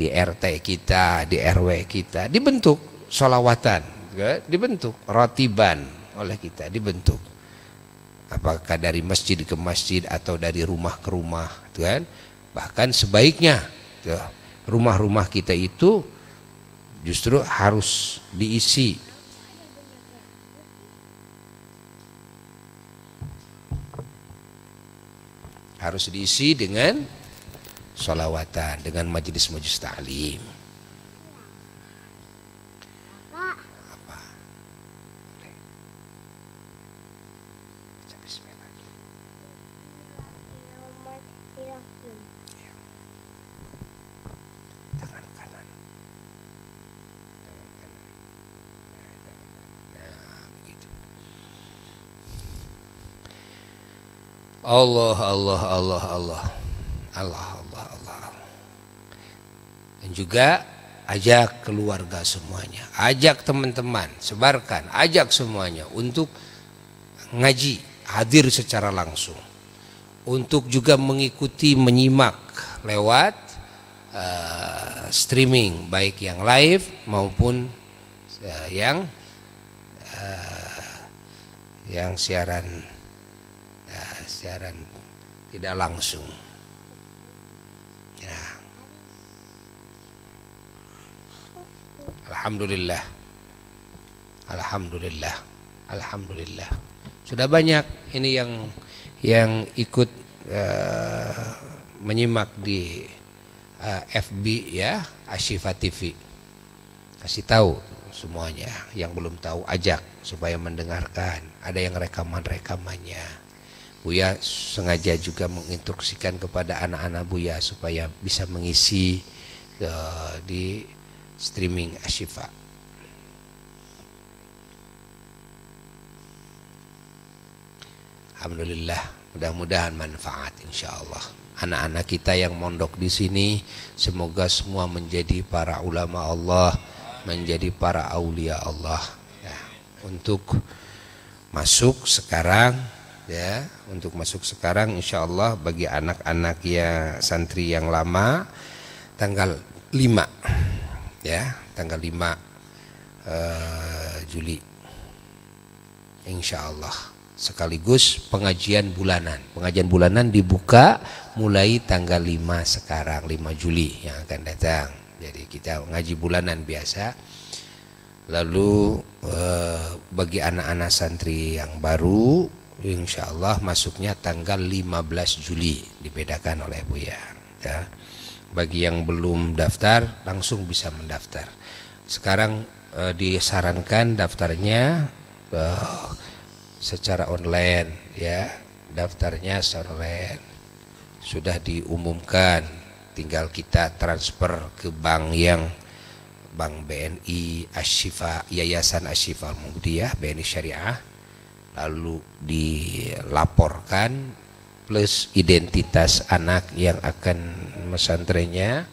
Speaker 1: di RT kita, di RW kita, dibentuk solawatan, dibentuk rotiban oleh kita, dibentuk. Apakah dari masjid ke masjid atau dari rumah ke rumah, kan? Bahkan sebaiknya rumah-rumah kita itu justru harus diisi harus diisi dengan Sholawatan dengan majelis-majelis ta'lim nah, Allah Allah Allah Allah Allah juga ajak keluarga semuanya, ajak teman-teman, sebarkan, ajak semuanya untuk ngaji, hadir secara langsung. Untuk juga mengikuti, menyimak lewat uh, streaming baik yang live maupun uh, yang uh, yang siaran uh, siaran tidak langsung. Alhamdulillah. Alhamdulillah. Alhamdulillah. Sudah banyak ini yang yang ikut uh, menyimak di uh, eh, FB ya, Asyifa TV. Kasih tahu semuanya yang belum tahu ajak supaya mendengarkan. Ada yang rekaman-rekamannya. Buya sengaja juga menginstruksikan kepada anak-anak Buya supaya bisa mengisi eh, di streaming Ashifa. Alhamdulillah, mudah-mudahan manfaat insya Allah. Anak-anak kita yang mondok di sini, semoga semua menjadi para ulama Allah, menjadi para aulia Allah. Ya, untuk masuk sekarang, ya, untuk masuk sekarang, insya Allah bagi anak-anak ya santri yang lama, tanggal 5 ya tanggal 5 uh, eh, Juli Insya Allah sekaligus pengajian bulanan pengajian bulanan dibuka mulai tanggal 5 sekarang 5 Juli yang akan datang jadi kita ngaji bulanan biasa lalu uh, bagi anak-anak santri yang baru insya Allah masuknya tanggal 15 Juli dibedakan oleh Buya ya bagi yang belum daftar langsung bisa mendaftar. Sekarang e, disarankan daftarnya e, secara online ya, daftarnya secara online. Sudah diumumkan, tinggal kita transfer ke bank yang Bank BNI Asyifa Yayasan Asyifa Mubdiyah BNI Syariah lalu dilaporkan plus identitas anak yang akan mesantrennya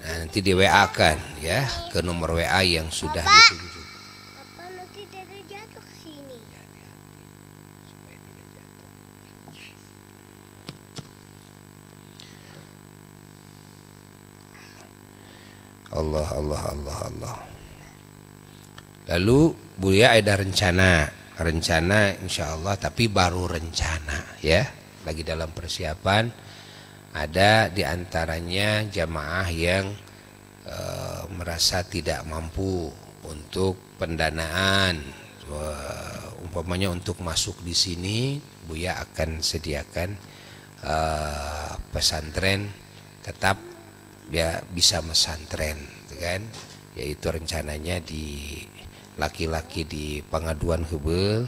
Speaker 1: nah, nanti di WA kan ya ke nomor WA yang sudah ditulis Allah Allah Allah Allah lalu Buya ada rencana rencana insya Allah tapi baru rencana ya lagi dalam persiapan ada diantaranya jamaah yang e, merasa tidak mampu untuk pendanaan e, umpamanya untuk masuk di sini Buya akan sediakan e, pesantren tetap dia bisa mesantren gitu kan yaitu rencananya di laki-laki di pengaduan hebel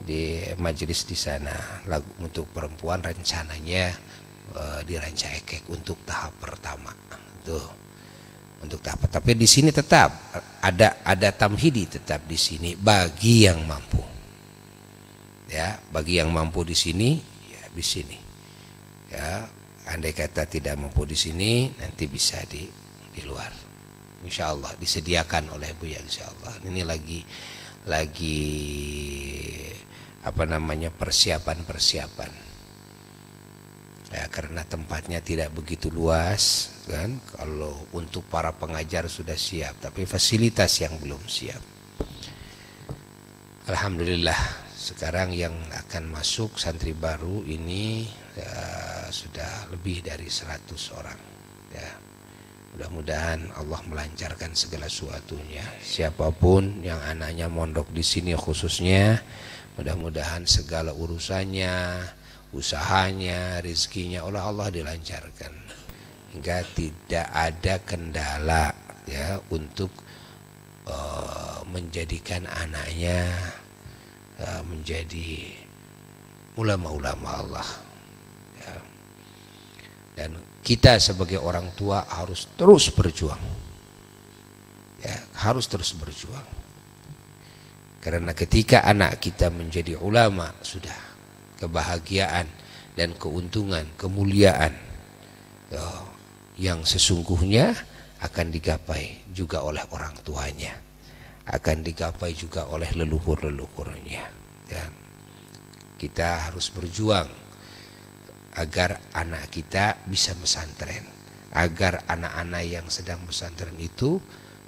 Speaker 1: di majelis di sana lagu untuk perempuan rencananya e, eh, di ranca ekek untuk tahap pertama tuh untuk tahap tapi di sini tetap ada ada tamhidi tetap di sini bagi yang mampu ya bagi yang mampu di sini ya di sini ya andai kata tidak mampu di sini nanti bisa di di luar insya Allah disediakan oleh Buya insya Allah ini lagi lagi apa namanya persiapan-persiapan ya karena tempatnya tidak begitu luas kan kalau untuk para pengajar sudah siap tapi fasilitas yang belum siap Alhamdulillah sekarang yang akan masuk santri baru ini ya, sudah lebih dari 100 orang ya mudah-mudahan Allah melancarkan segala suatunya siapapun yang anaknya mondok di sini khususnya mudah-mudahan segala urusannya usahanya rizkinya oleh Allah dilancarkan hingga tidak ada kendala ya untuk eh, menjadikan anaknya eh, menjadi ulama-ulama Allah. Dan kita sebagai orang tua harus terus berjuang. Ya, harus terus berjuang. Karena ketika anak kita menjadi ulama sudah kebahagiaan dan keuntungan, kemuliaan oh, yang sesungguhnya akan digapai juga oleh orang tuanya, akan digapai juga oleh leluhur-leluhurnya. Dan ya, kita harus berjuang agar anak kita bisa pesantren, agar anak-anak yang sedang pesantren itu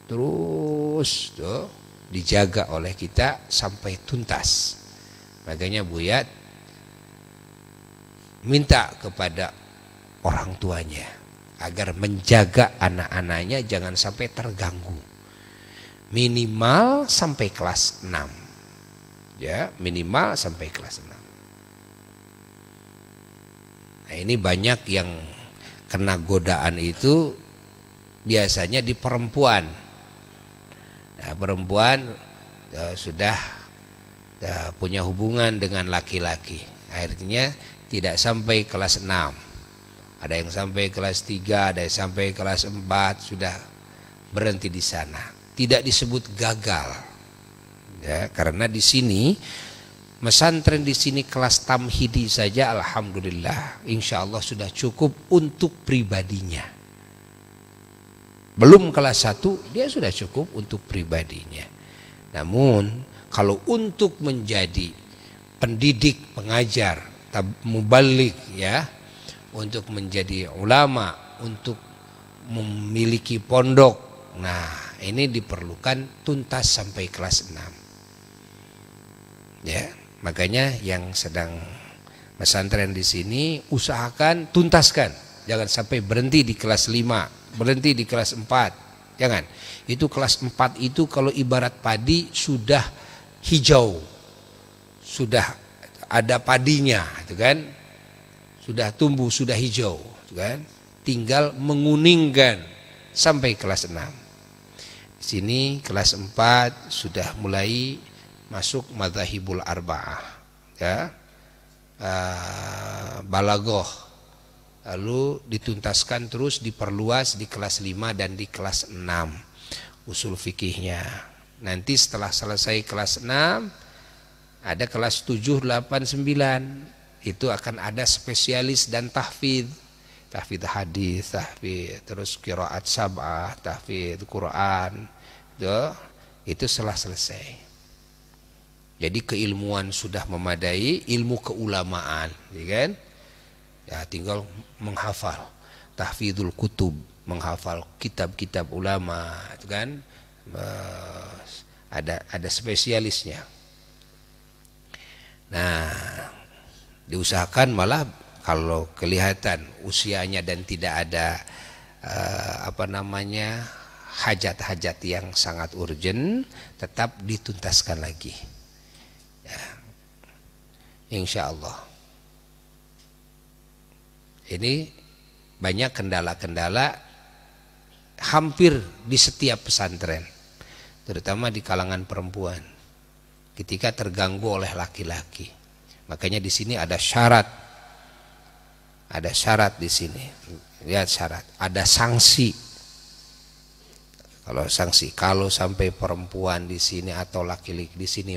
Speaker 1: terus tuh dijaga oleh kita sampai tuntas. Makanya Buyat minta kepada orang tuanya agar menjaga anak-anaknya jangan sampai terganggu. Minimal sampai kelas 6. Ya, minimal sampai kelas 6. Nah, ini banyak yang kena godaan itu biasanya di perempuan. Nah, perempuan ya, sudah ya, punya hubungan dengan laki-laki. Akhirnya tidak sampai kelas 6. Ada yang sampai kelas 3, ada yang sampai kelas 4 sudah berhenti di sana. Tidak disebut gagal. Ya, karena di sini Mesantren di sini kelas tamhidi saja alhamdulillah. Insya Allah sudah cukup untuk pribadinya. Belum kelas satu dia sudah cukup untuk pribadinya. Namun kalau untuk menjadi pendidik, pengajar, mubalik ya, untuk menjadi ulama, untuk memiliki pondok. Nah, ini diperlukan tuntas sampai kelas enam, Ya. Makanya yang sedang pesantren di sini usahakan tuntaskan. Jangan sampai berhenti di kelas 5, berhenti di kelas 4. Jangan. Itu kelas 4 itu kalau ibarat padi sudah hijau. Sudah ada padinya, itu kan? Sudah tumbuh, sudah hijau, itu kan? Tinggal menguningkan sampai kelas 6. Di sini kelas 4 sudah mulai masuk madhahibul arba'ah ya uh, balagoh lalu dituntaskan terus diperluas di kelas 5 dan di kelas 6 usul fikihnya nanti setelah selesai kelas 6 ada kelas 7 8 9 itu akan ada spesialis dan tahfidz tahfidz hadis tahfidz terus qiraat sab'ah tahfidz Quran itu itu setelah selesai jadi keilmuan sudah memadai, ilmu keulamaan, ya kan? Ya tinggal menghafal tahfidzul kutub, menghafal kitab-kitab ulama, itu kan? Eh, ada ada spesialisnya. Nah, diusahakan malah kalau kelihatan usianya dan tidak ada uh, apa namanya hajat-hajat yang sangat urgent tetap dituntaskan lagi. Insya Allah. Ini banyak kendala-kendala hampir di setiap pesantren, terutama di kalangan perempuan. Ketika terganggu oleh laki-laki, makanya di sini ada syarat, ada syarat di sini. Lihat syarat, ada sanksi kalau sanksi kalau sampai perempuan di sini atau laki-laki di sini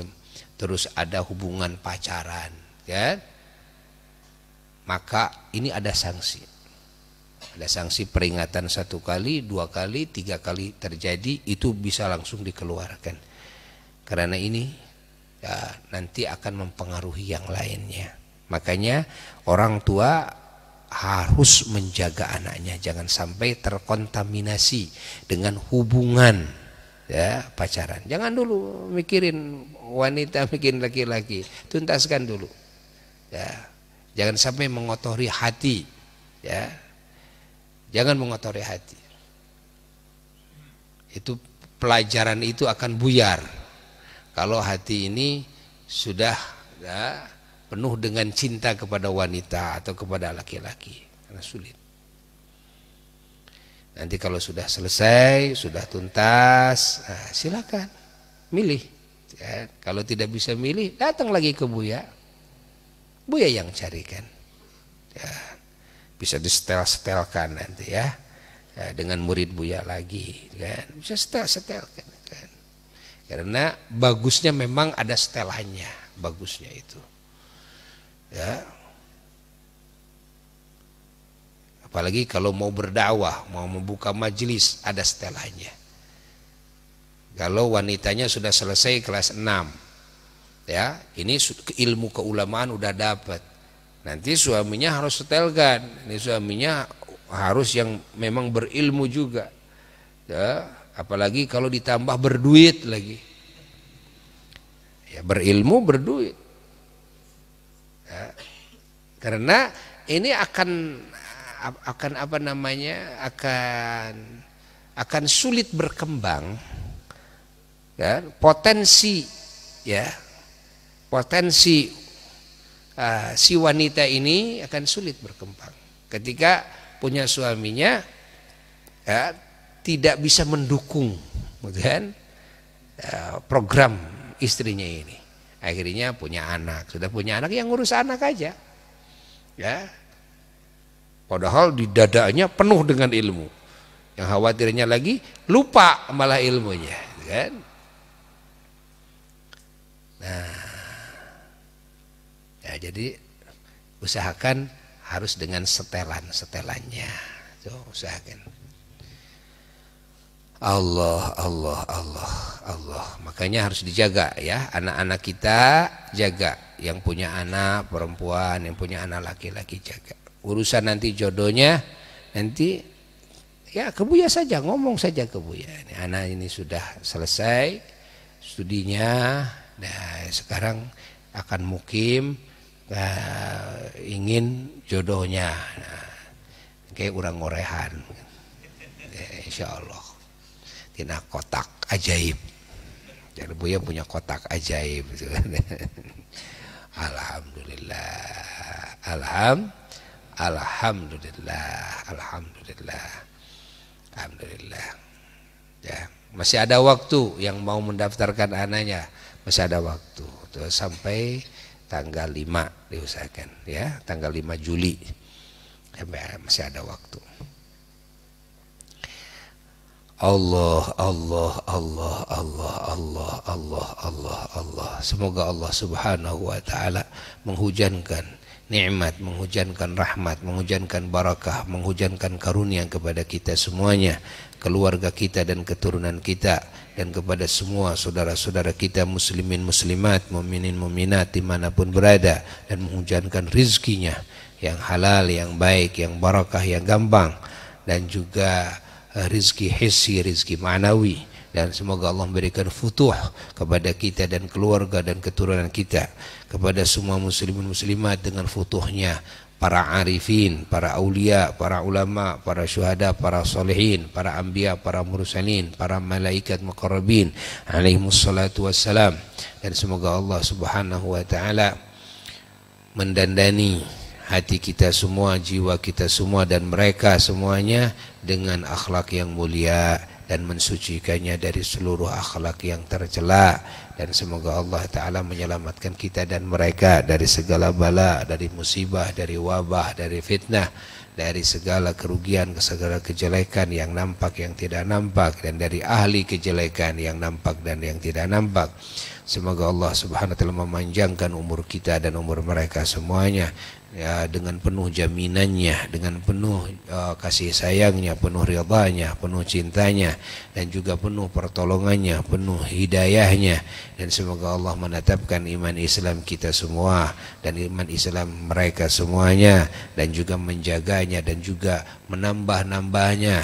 Speaker 1: terus ada hubungan pacaran, kan? Maka ini ada sanksi. Ada sanksi peringatan satu kali, dua kali, tiga kali terjadi itu bisa langsung dikeluarkan. Karena ini ya, nanti akan mempengaruhi yang lainnya. Makanya orang tua harus menjaga anaknya jangan sampai terkontaminasi dengan hubungan ya pacaran. Jangan dulu mikirin wanita, mikirin laki-laki. Tuntaskan dulu. Ya. Jangan sampai mengotori hati. Ya. Jangan mengotori hati. Itu pelajaran itu akan buyar kalau hati ini sudah ya, penuh dengan cinta kepada wanita atau kepada laki-laki karena sulit. Nanti kalau sudah selesai, sudah tuntas, nah silakan milih. Ya, kalau tidak bisa milih, datang lagi ke Buya. Buya yang carikan. Ya, bisa disetel-setelkan nanti ya. ya. Dengan murid Buya lagi. Kan. Bisa setel-setelkan. Kan. Karena bagusnya memang ada setelannya. Bagusnya itu. Ya, Apalagi kalau mau berdakwah, mau membuka majelis, ada setelahnya. Kalau wanitanya sudah selesai kelas 6. Ya, ini ilmu keulamaan udah dapat. Nanti suaminya harus setelkan Ini suaminya harus yang memang berilmu juga. Ya, apalagi kalau ditambah berduit lagi. Ya, berilmu berduit. Ya, karena ini akan akan apa namanya akan akan sulit berkembang ya, potensi ya potensi uh, si wanita ini akan sulit berkembang ketika punya suaminya ya, tidak bisa mendukung gitu kemudian ya, program istrinya ini akhirnya punya anak sudah punya anak yang ngurus anak aja ya Padahal di dadanya penuh dengan ilmu. Yang khawatirnya lagi lupa malah ilmunya, kan? Nah. Ya, jadi usahakan harus dengan setelan-setelannya. So, usahakan. Allah, Allah, Allah, Allah. Makanya harus dijaga ya, anak-anak kita jaga. Yang punya anak perempuan, yang punya anak laki-laki jaga urusan nanti jodohnya nanti ya ke saja ngomong saja ke ini anak ini sudah selesai studinya nah sekarang akan mukim nah, ingin jodohnya nah, kayak orang ngorehan ya, Insya Allah tina kotak ajaib jadi Buya punya kotak ajaib Alhamdulillah Alhamdulillah Alhamdulillah, alhamdulillah. Alhamdulillah. Ya, masih ada waktu yang mau mendaftarkan anaknya, masih ada waktu. Tuh, sampai tanggal 5 diusahakan ya, tanggal 5 Juli. Ya, masih ada waktu. Allah, Allah, Allah, Allah, Allah, Allah, Allah, Allah. Semoga Allah Subhanahu wa taala menghujankan nikmat, menghujankan rahmat, menghujankan barakah, menghujankan karunia kepada kita semuanya, keluarga kita dan keturunan kita dan kepada semua saudara-saudara kita muslimin muslimat, muminin muminat dimanapun berada dan menghujankan rizkinya yang halal, yang baik, yang barakah, yang gampang dan juga eh, rizki hissi, rizki manawi dan semoga Allah memberikan futuh kepada kita dan keluarga dan keturunan kita kepada semua muslimin muslimat dengan futuhnya para arifin, para aulia, para ulama, para syuhada, para solehin, para ambia, para mursalin, para malaikat muqarrabin alaihimus salatu wassalam dan semoga Allah subhanahu wa ta'ala mendandani hati kita semua, jiwa kita semua dan mereka semuanya dengan akhlak yang mulia dan mensucikannya dari seluruh akhlak yang tercela dan semoga Allah taala menyelamatkan kita dan mereka dari segala bala dari musibah dari wabah dari fitnah dari segala kerugian segala kejelekan yang nampak yang tidak nampak dan dari ahli kejelekan yang nampak dan yang tidak nampak semoga Allah subhanahu wa taala memanjangkan umur kita dan umur mereka semuanya ya dengan penuh jaminannya, dengan penuh uh, kasih sayangnya, penuh ridhanya, penuh cintanya dan juga penuh pertolongannya, penuh hidayahnya dan semoga Allah menetapkan iman Islam kita semua dan iman Islam mereka semuanya dan juga menjaganya dan juga menambah-nambahnya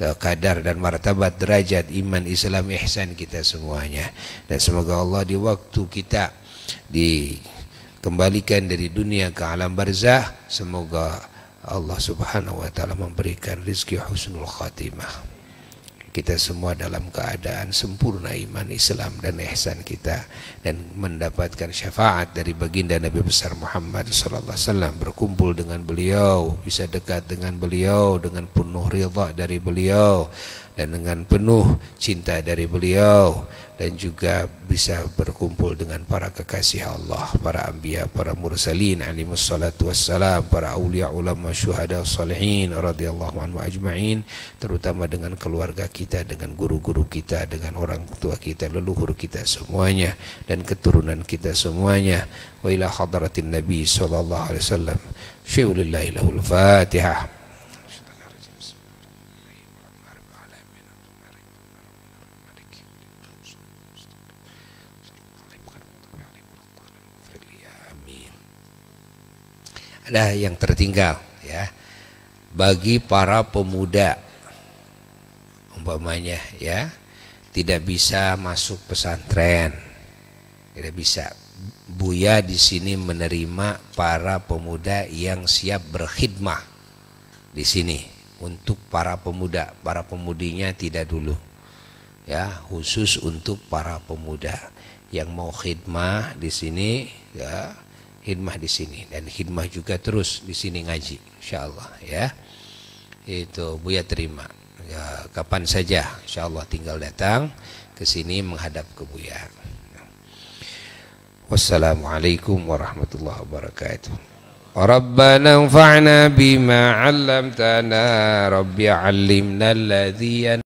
Speaker 1: eh, kadar dan martabat derajat iman Islam ihsan kita semuanya dan semoga Allah di waktu kita di kembalikan dari dunia ke alam barzah semoga Allah subhanahu wa ta'ala memberikan rizki husnul khatimah kita semua dalam keadaan sempurna iman Islam dan ihsan kita dan mendapatkan syafaat dari baginda Nabi besar Muhammad sallallahu alaihi wasallam berkumpul dengan beliau bisa dekat dengan beliau dengan penuh ridha dari beliau dan dengan penuh cinta dari beliau dan juga bisa berkumpul dengan para kekasih Allah, para anbiya, para mursalin Alimus wassalatu wassalam, para aulia ulama syuhada salihin radhiyallahu anhu ajmain, terutama dengan keluarga kita, dengan guru-guru kita, dengan orang tua kita, leluhur kita semuanya dan keturunan kita semuanya. Wa ila hadratin Nabi saw. alaihi wasallam. Fatihah. ada yang tertinggal ya bagi para pemuda umpamanya ya tidak bisa masuk pesantren tidak bisa Buya di sini menerima para pemuda yang siap berkhidmah di sini untuk para pemuda para pemudinya tidak dulu ya khusus untuk para pemuda yang mau khidmah di sini ya hikmah di sini dan hikmah juga terus di sini ngaji insyaallah ya itu Buya terima ya, kapan saja insyaallah tinggal datang ke sini menghadap ke Buya Wassalamualaikum warahmatullahi wabarakatuh ربنا انفعنا bima علمتنا Rabbi علمنا الذي